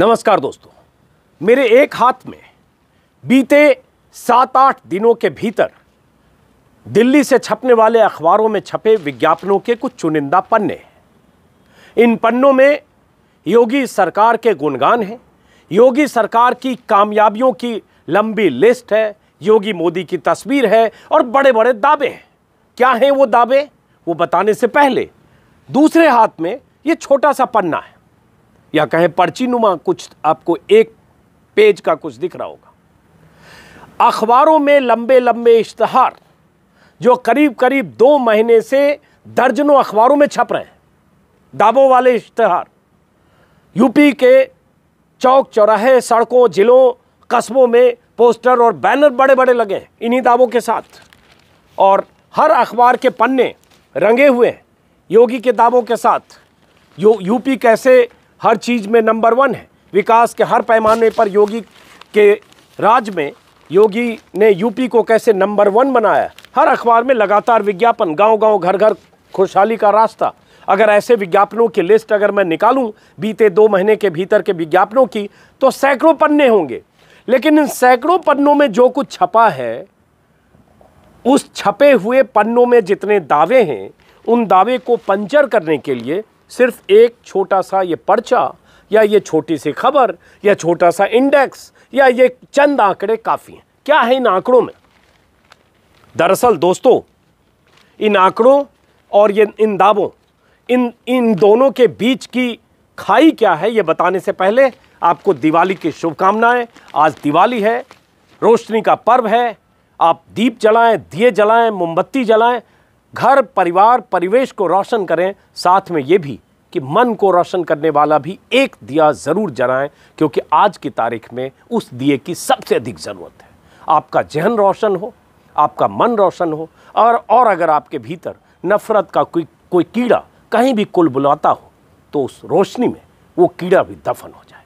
नमस्कार दोस्तों मेरे एक हाथ में बीते सात आठ दिनों के भीतर दिल्ली से छपने वाले अखबारों में छपे विज्ञापनों के कुछ चुनिंदा पन्ने इन पन्नों में योगी सरकार के गुणगान हैं योगी सरकार की कामयाबियों की लंबी लिस्ट है योगी मोदी की तस्वीर है और बड़े बड़े दावे हैं क्या हैं वो दावे वो बताने से पहले दूसरे हाथ में ये छोटा सा पन्ना है या कहें पर्ची नुमा कुछ आपको एक पेज का कुछ दिख रहा होगा अखबारों में लंबे लंबे इश्तहार जो करीब करीब दो महीने से दर्जनों अखबारों में छप रहे हैं दावों वाले इश्तहार यूपी के चौक चौराहे सड़कों जिलों कस्बों में पोस्टर और बैनर बड़े बड़े लगे हैं इन्हीं दावों के साथ और हर अखबार के पन्ने रंगे हुए हैं योगी के दावों के साथ यो यूपी कैसे हर चीज़ में नंबर वन है विकास के हर पैमाने पर योगी के राज में योगी ने यूपी को कैसे नंबर वन बनाया हर अखबार में लगातार विज्ञापन गांव-गांव घर-घर खुशहाली का रास्ता अगर ऐसे विज्ञापनों की लिस्ट अगर मैं निकालूं बीते दो महीने के भीतर के विज्ञापनों की तो सैकड़ों पन्ने होंगे लेकिन इन सैकड़ों पन्नों में जो कुछ छपा है उस छपे हुए पन्नों में जितने दावे हैं उन दावे को पंचर करने के लिए सिर्फ एक छोटा सा ये पर्चा या ये छोटी सी खबर या छोटा सा इंडेक्स या ये चंद आंकड़े काफ़ी हैं क्या है इन आंकड़ों में दरअसल दोस्तों इन आंकड़ों और ये इन दावों इन इन दोनों के बीच की खाई क्या है ये बताने से पहले आपको दिवाली की शुभकामनाएं आज दिवाली है रोशनी का पर्व है आप दीप जलाएं दिए जलाएं मोमबत्ती जलाएं घर परिवार परिवेश को रोशन करें साथ में ये भी कि मन को रोशन करने वाला भी एक दिया ज़रूर जलाएं क्योंकि आज की तारीख में उस दिए की सबसे अधिक ज़रूरत है आपका जहन रोशन हो आपका मन रोशन हो और और अगर आपके भीतर नफ़रत का कोई कोई कीड़ा कहीं भी कुल बुलाता हो तो उस रोशनी में वो कीड़ा भी दफन हो जाए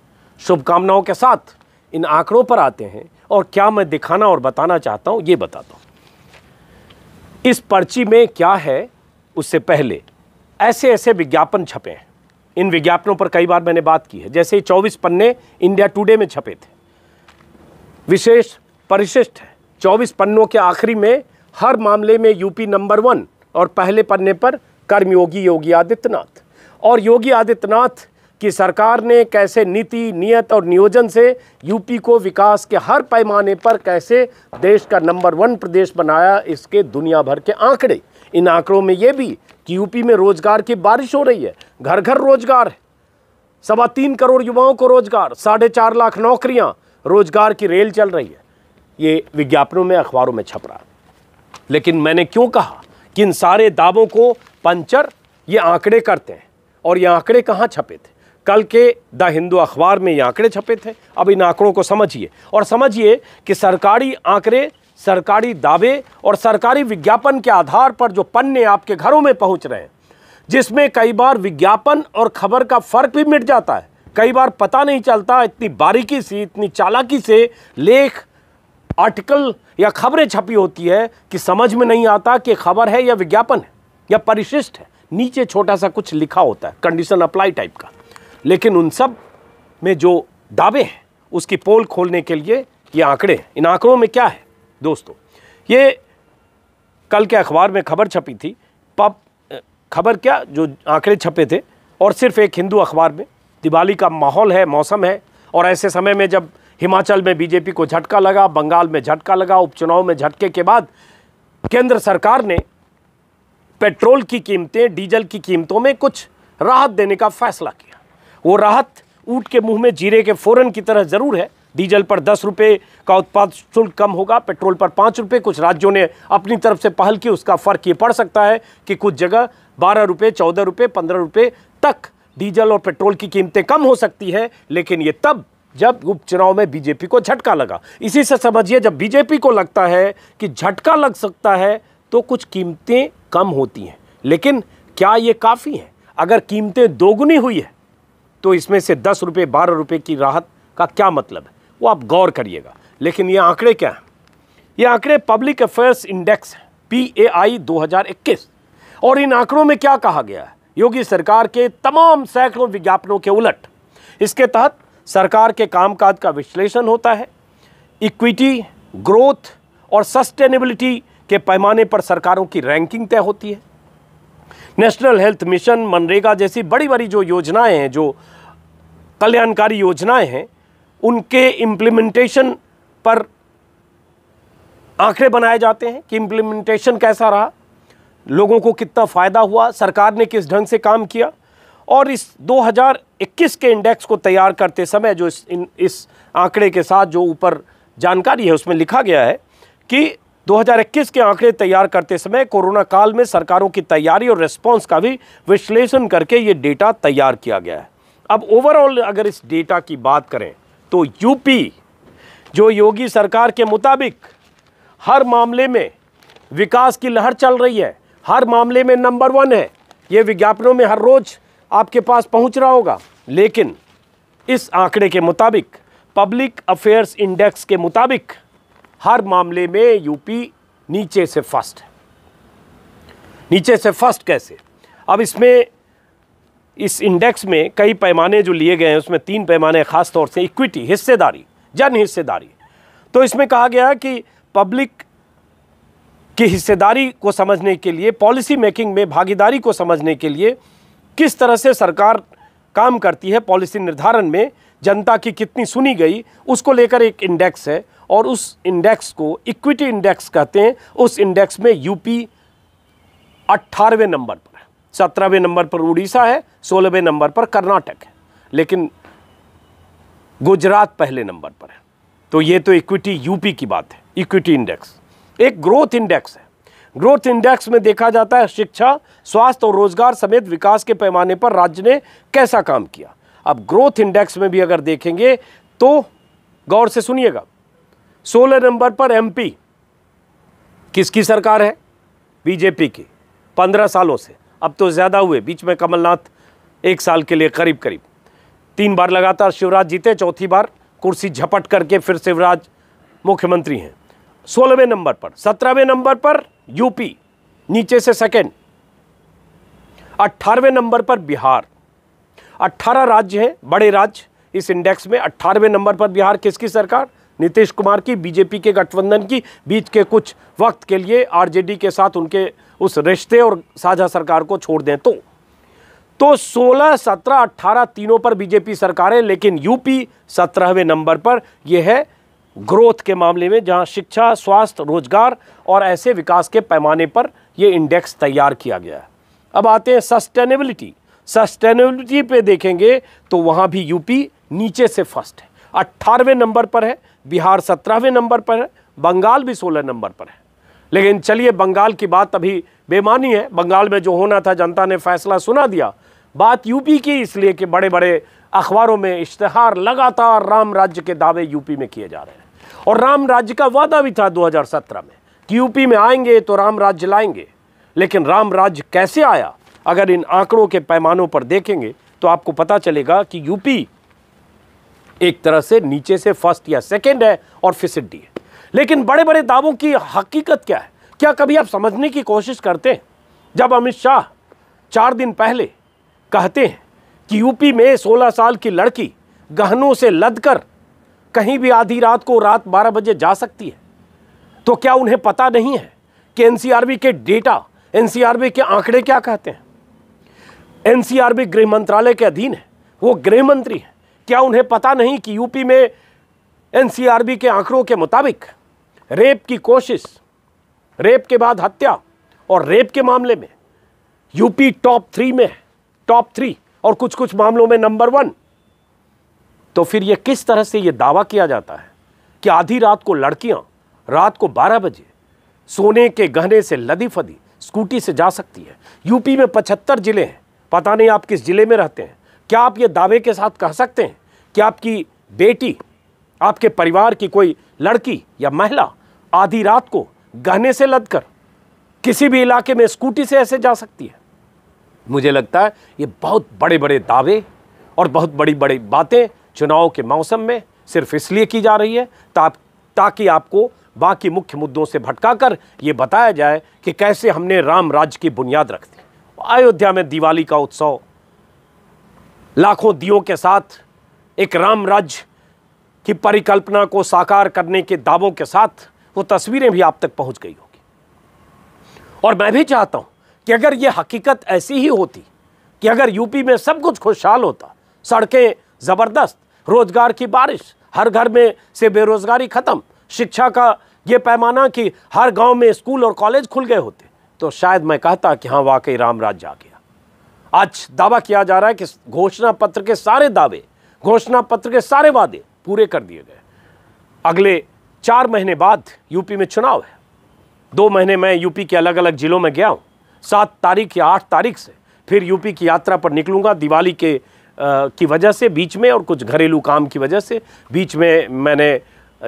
शुभकामनाओं के साथ इन आंकड़ों पर आते हैं और क्या मैं दिखाना और बताना चाहता हूँ ये बताता हूँ इस पर्ची में क्या है उससे पहले ऐसे ऐसे विज्ञापन छपे हैं इन विज्ञापनों पर कई बार मैंने बात की है जैसे चौबीस पन्ने इंडिया टुडे में छपे थे विशेष परिशिष्ट है चौबीस पन्नों के आखिरी में हर मामले में यूपी नंबर वन और पहले पन्ने पर कर्मयोगी योगी आदित्यनाथ और योगी आदित्यनाथ कि सरकार ने कैसे नीति नियत और नियोजन से यूपी को विकास के हर पैमाने पर कैसे देश का नंबर वन प्रदेश बनाया इसके दुनिया भर के आंकड़े इन आंकड़ों में ये भी कि यूपी में रोज़गार की बारिश हो रही है घर घर रोज़गार है सवा तीन करोड़ युवाओं को रोज़गार साढ़े चार लाख नौकरियां रोज़गार की रेल चल रही है ये विज्ञापनों में अखबारों में छप रहा लेकिन मैंने क्यों कहा कि इन सारे दावों को पंचर ये आंकड़े करते हैं और ये आंकड़े कहाँ छपे थे कल के द हिंदू अखबार में ये आंकड़े छपे थे अब इन आंकड़ों को समझिए और समझिए कि सरकारी आंकड़े सरकारी दावे और सरकारी विज्ञापन के आधार पर जो पन्ने आपके घरों में पहुंच रहे हैं जिसमें कई बार विज्ञापन और खबर का फर्क भी मिट जाता है कई बार पता नहीं चलता इतनी बारीकी से इतनी चालाकी से लेख आर्टिकल या खबरें छपी होती है कि समझ में नहीं आता कि खबर है या विज्ञापन है या परिशिष्ट है नीचे छोटा सा कुछ लिखा होता है कंडीशन अप्लाई टाइप का लेकिन उन सब में जो दावे हैं उसकी पोल खोलने के लिए ये आंकड़े हैं इन आंकड़ों में क्या है दोस्तों ये कल के अखबार में खबर छपी थी पब खबर क्या जो आंकड़े छपे थे और सिर्फ एक हिंदू अखबार में दिवाली का माहौल है मौसम है और ऐसे समय में जब हिमाचल में बीजेपी को झटका लगा बंगाल में झटका लगा उपचुनाव में झटके के बाद केंद्र सरकार ने पेट्रोल की कीमतें डीजल की कीमतों में कुछ राहत देने का फैसला किया वो राहत ऊँट के मुंह में जीरे के फ़ौरन की तरह ज़रूर है डीजल पर दस रुपये का उत्पाद शुल्क कम होगा पेट्रोल पर पाँच रुपये कुछ राज्यों ने अपनी तरफ से पहल की उसका फ़र्क ये पड़ सकता है कि कुछ जगह बारह रुपये चौदह रुपये पंद्रह रुपये तक डीजल और पेट्रोल की कीमतें कम हो सकती है लेकिन ये तब जब उपचुनाव में बीजेपी को झटका लगा इसी से समझिए जब बीजेपी को लगता है कि झटका लग सकता है तो कुछ कीमतें कम होती हैं लेकिन क्या ये काफ़ी हैं अगर कीमतें दोगुनी हुई है तो इसमें से दस रुपये बारह रुपये की राहत का क्या मतलब है वो आप गौर करिएगा लेकिन ये आंकड़े क्या हैं ये आंकड़े public affairs index P A I दो हज़ार इक्कीस और इन आंकड़ों में क्या कहा गया है योगी सरकार के तमाम सैकड़ों विज्ञापनों के उलट इसके तहत सरकार के कामकाज का विश्लेषण होता है इक्विटी ग्रोथ और सस्टेनेबिलिटी के पैमाने पर सरकारों की रैंकिंग तय होती है नेशनल हेल्थ मिशन मनरेगा जैसी बड़ी बड़ी जो योजनाएं हैं जो कल्याणकारी योजनाएं हैं उनके इम्प्लीमेंटेशन पर आंकड़े बनाए जाते हैं कि इम्प्लीमेंटेशन कैसा रहा लोगों को कितना फ़ायदा हुआ सरकार ने किस ढंग से काम किया और इस 2021 के इंडेक्स को तैयार करते समय जो इस इस आंकड़े के साथ जो ऊपर जानकारी है उसमें लिखा गया है कि 2021 के आंकड़े तैयार करते समय कोरोना काल में सरकारों की तैयारी और रिस्पॉन्स का भी विश्लेषण करके ये डेटा तैयार किया गया है अब ओवरऑल अगर इस डेटा की बात करें तो यूपी जो योगी सरकार के मुताबिक हर मामले में विकास की लहर चल रही है हर मामले में नंबर वन है ये विज्ञापनों में हर रोज़ आपके पास पहुंच रहा होगा लेकिन इस आंकड़े के मुताबिक पब्लिक अफेयर्स इंडेक्स के मुताबिक हर मामले में यूपी नीचे से फर्स्ट है नीचे से फर्स्ट कैसे अब इसमें इस इंडेक्स में कई पैमाने जो लिए गए हैं उसमें तीन पैमाने खास तौर से इक्विटी हिस्सेदारी जन हिस्सेदारी तो इसमें कहा गया है कि पब्लिक की हिस्सेदारी को समझने के लिए पॉलिसी मेकिंग में भागीदारी को समझने के लिए किस तरह से सरकार काम करती है पॉलिसी निर्धारण में जनता की कितनी सुनी गई उसको लेकर एक इंडेक्स है और उस इंडेक्स को इक्विटी इंडेक्स कहते हैं उस इंडेक्स में यूपी अट्ठारहवें नंबर पर है सत्रहवें नंबर पर उड़ीसा है सोलहवें नंबर पर कर्नाटक है लेकिन गुजरात पहले नंबर पर है तो ये तो इक्विटी यूपी की बात है इक्विटी इंडेक्स एक ग्रोथ इंडेक्स है ग्रोथ इंडेक्स में देखा जाता है शिक्षा स्वास्थ्य और रोजगार समेत विकास के पैमाने पर राज्य ने कैसा काम किया अब ग्रोथ इंडेक्स में भी अगर देखेंगे तो गौर से सुनिएगा सोलह नंबर पर एमपी किसकी सरकार है बीजेपी की पंद्रह सालों से अब तो ज़्यादा हुए बीच में कमलनाथ एक साल के लिए करीब करीब तीन बार लगातार शिवराज जीते चौथी बार कुर्सी झपट करके फिर शिवराज मुख्यमंत्री हैं सोलहवें नंबर पर सत्रहवें नंबर पर यूपी नीचे से सेकेंड अट्ठारहवें नंबर पर बिहार अट्ठारह राज्य हैं बड़े राज्य इस इंडेक्स में अट्ठारहवें नंबर पर बिहार किसकी सरकार नीतीश कुमार की बीजेपी के गठबंधन की बीच के कुछ वक्त के लिए आरजेडी के साथ उनके उस रिश्ते और साझा सरकार को छोड़ दें तो तो 16, 17, 18 तीनों पर बीजेपी सरकार है लेकिन यूपी सत्रहवें नंबर पर यह है ग्रोथ के मामले में जहां शिक्षा स्वास्थ्य रोजगार और ऐसे विकास के पैमाने पर यह इंडेक्स तैयार किया गया है अब आते हैं सस्टेनेबिलिटी सस्टेनेबिलिटी पे देखेंगे तो वहां भी यूपी नीचे से फर्स्ट है अट्ठारहवें नंबर पर है बिहार सत्रहवें नंबर पर है बंगाल भी सोलह नंबर पर है लेकिन चलिए बंगाल की बात अभी बेमानी है बंगाल में जो होना था जनता ने फैसला सुना दिया बात यूपी की इसलिए कि बड़े बड़े अखबारों में इश्तहार लगातार राम राज्य के दावे यूपी में किए जा रहे हैं और राम राज्य का वादा भी था 2017 में कि यूपी में आएंगे तो राम राज्य लाएंगे लेकिन राम राज्य कैसे आया अगर इन आंकड़ों के पैमानों पर देखेंगे तो आपको पता चलेगा कि यूपी एक तरह से नीचे से फर्स्ट या सेकेंड है और फिसड डी है लेकिन बड़े बड़े दावों की हकीकत क्या है क्या कभी आप समझने की कोशिश करते हैं जब अमित शाह चार दिन पहले कहते हैं कि यूपी में 16 साल की लड़की गहनों से लदकर कहीं भी आधी रात को रात 12 बजे जा सकती है तो क्या उन्हें पता नहीं है कि एनसीआरबी के डेटा एनसीआरबी के आंकड़े क्या कहते हैं एनसीआरबी गृह मंत्रालय के अधीन है वो गृह मंत्री क्या उन्हें पता नहीं कि यूपी में एनसीआरबी के आंकड़ों के मुताबिक रेप की कोशिश रेप के बाद हत्या और रेप के मामले में यूपी टॉप थ्री में है टॉप थ्री और कुछ कुछ मामलों में नंबर वन तो फिर ये किस तरह से ये दावा किया जाता है कि आधी रात को लड़कियां रात को 12 बजे सोने के गहने से लदी फदी स्कूटी से जा सकती है यूपी में 75 जिले हैं पता नहीं आप किस जिले में रहते हैं क्या आप ये दावे के साथ कह सकते हैं कि आपकी बेटी आपके परिवार की कोई लड़की या महिला आधी रात को गहने से लद किसी भी इलाके में स्कूटी से ऐसे जा सकती है मुझे लगता है ये बहुत बड़े बड़े दावे और बहुत बड़ी बड़ी बातें चुनाव के मौसम में सिर्फ इसलिए की जा रही है ता, ताकि आपको बाकी मुख्य मुद्दों से भटका कर ये बताया जाए कि कैसे हमने राम राज्य की बुनियाद रख दी अयोध्या में दिवाली का उत्सव लाखों दियो के साथ एक राम राज्य की परिकल्पना को साकार करने के दावों के साथ वो तस्वीरें भी आप तक पहुंच गई होगी और मैं भी चाहता हूं कि अगर ये हकीकत ऐसी ही होती कि अगर यूपी में सब कुछ खुशहाल होता सड़कें ज़बरदस्त रोज़गार की बारिश हर घर में से बेरोज़गारी ख़त्म शिक्षा का ये पैमाना कि हर गांव में स्कूल और कॉलेज खुल गए होते तो शायद मैं कहता कि हाँ वाकई राम राज्य आ गया आज दावा किया जा रहा है कि घोषणा पत्र के सारे दावे घोषणा पत्र के सारे वादे पूरे कर दिए गए अगले चार महीने बाद यूपी में चुनाव है दो महीने मैं यूपी के अलग अलग ज़िलों में गया हूँ सात तारीख या आठ तारीख से फिर यूपी की यात्रा पर निकलूँगा दिवाली के आ, की वजह से बीच में और कुछ घरेलू काम की वजह से बीच में मैंने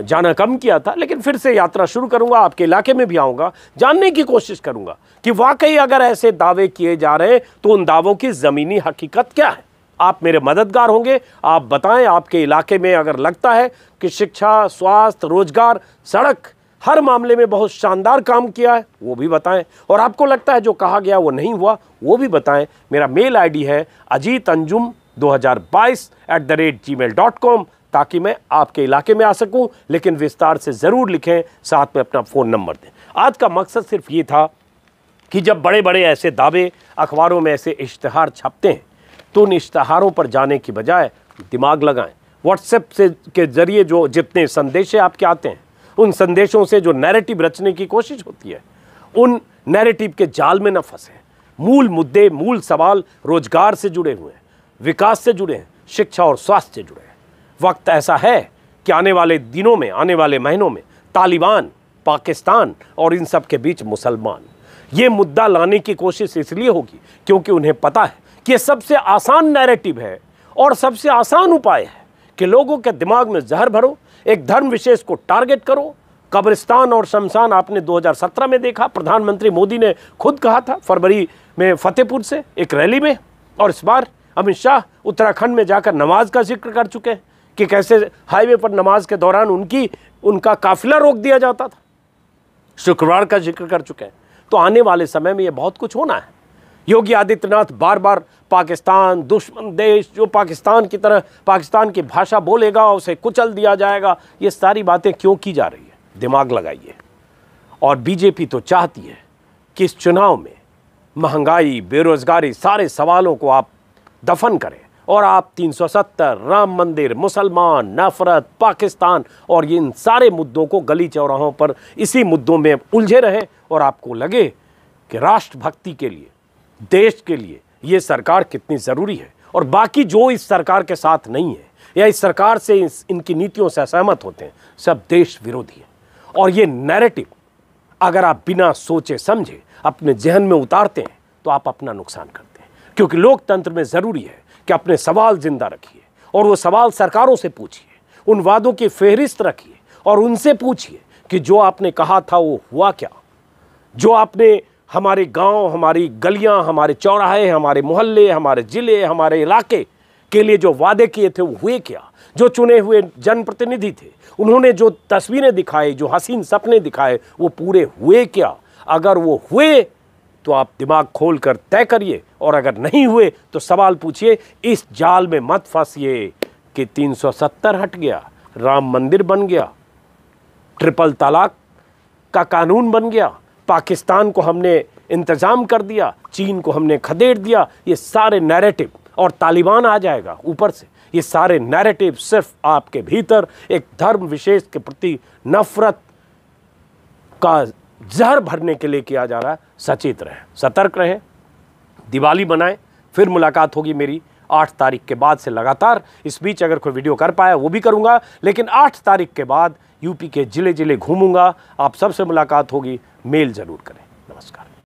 जाना कम किया था लेकिन फिर से यात्रा शुरू करूंगा आपके इलाके में भी आऊँगा जानने की कोशिश करूंगा कि वाकई अगर ऐसे दावे किए जा रहे हैं तो उन दावों की ज़मीनी हकीकत क्या है आप मेरे मददगार होंगे आप बताएं आपके इलाके में अगर लगता है कि शिक्षा स्वास्थ्य रोजगार सड़क हर मामले में बहुत शानदार काम किया है वो भी बताएं और आपको लगता है जो कहा गया वो नहीं हुआ वो भी बताएं मेरा मेल आईडी है Ajit Anjum 2022 at the rate Gmail dot com ताकि मैं आपके इलाके में आ सकूं लेकिन विस्तार से ज़रूर लिखें साथ में अपना फ़ोन नंबर दें आज का मकसद सिर्फ ये था कि जब बड़े बड़े ऐसे दावे अखबारों में ऐसे इश्तहार छपते हैं तो उन इश्तहारों पर जाने की बजाय दिमाग लगाएं व्हाट्सएप से के ज़रिए जो जितने संदेशे आपके आते हैं उन संदेशों से जो नैरेटिव रचने की कोशिश होती है उन नैरेटिव के जाल में न फंसें मूल मुद्दे मूल सवाल रोज़गार से जुड़े हुए हैं विकास से जुड़े हैं शिक्षा और स्वास्थ्य से जुड़े हैं वक्त ऐसा है कि आने वाले दिनों में आने वाले महीनों में तालिबान पाकिस्तान और इन सब के बीच मुसलमान ये मुद्दा लाने की कोशिश इसलिए होगी क्योंकि उन्हें पता है कि यह सबसे आसान नैरेटिव है और सबसे आसान उपाय है कि लोगों के दिमाग में जहर भरो एक धर्म विशेष को टारगेट करो कब्रिस्तान और शमशान आपने 2017 में देखा प्रधानमंत्री मोदी ने खुद कहा था फरवरी में फतेहपुर से एक रैली में और इस बार अमित शाह उत्तराखंड में जाकर नमाज का जिक्र कर चुके हैं कि कैसे हाईवे पर नमाज के दौरान उनकी उनका काफिला रोक दिया जाता था शुक्रवार का जिक्र कर चुके हैं तो आने वाले समय में ये बहुत कुछ होना है योगी आदित्यनाथ बार बार पाकिस्तान दुश्मन देश जो पाकिस्तान की तरह पाकिस्तान की भाषा बोलेगा उसे कुचल दिया जाएगा ये सारी बातें क्यों की जा रही है दिमाग लगाइए और बीजेपी तो चाहती है कि इस चुनाव में महंगाई बेरोज़गारी सारे सवालों को आप दफन करें और आप 370 राम मंदिर मुसलमान नफरत पाकिस्तान और ये इन सारे मुद्दों को गली चौराहों पर इसी मुद्दों में उलझे रहें और आपको लगे कि राष्ट्रभक्ति के लिए देश के लिए ये सरकार कितनी ज़रूरी है और बाकी जो इस सरकार के साथ नहीं है या इस सरकार से इस, इनकी नीतियों से असहमत होते हैं सब देश विरोधी हैं और ये नैरेटिव अगर आप बिना सोचे समझे अपने जहन में उतारते हैं तो आप अपना नुकसान करते हैं क्योंकि लोकतंत्र में ज़रूरी है कि अपने सवाल ज़िंदा रखिए और वो सवाल सरकारों से पूछिए उन वादों की फहरिस्त रखिए और उनसे पूछिए कि जो आपने कहा था वो हुआ क्या जो आपने हमारे गांव हमारी गलियां हमारे चौराहे हमारे मोहल्ले हमारे ज़िले हमारे इलाके के लिए जो वादे किए थे वो हुए क्या जो चुने हुए जनप्रतिनिधि थे उन्होंने जो तस्वीरें दिखाई जो हसीन सपने दिखाए वो पूरे हुए क्या अगर वो हुए तो आप दिमाग खोल कर तय करिए और अगर नहीं हुए तो सवाल पूछिए इस जाल में मत फंसिए कि 370 हट गया राम मंदिर बन गया ट्रिपल तलाक का कानून बन गया पाकिस्तान को हमने इंतज़ाम कर दिया चीन को हमने खदेड़ दिया ये सारे नैरेटिव और तालिबान आ जाएगा ऊपर से ये सारे नैरेटिव सिर्फ आपके भीतर एक धर्म विशेष के प्रति नफ़रत का जहर भरने के लिए किया जा रहा है सचेत रहें सतर्क रहें दिवाली बनाएं फिर मुलाकात होगी मेरी आठ तारीख के बाद से लगातार इस बीच अगर कोई वीडियो कर पाया वो भी करूँगा लेकिन आठ तारीख के बाद यूपी के ज़िले ज़िले घूमूंगा आप सबसे मुलाकात होगी मेल ज़रूर करें नमस्कार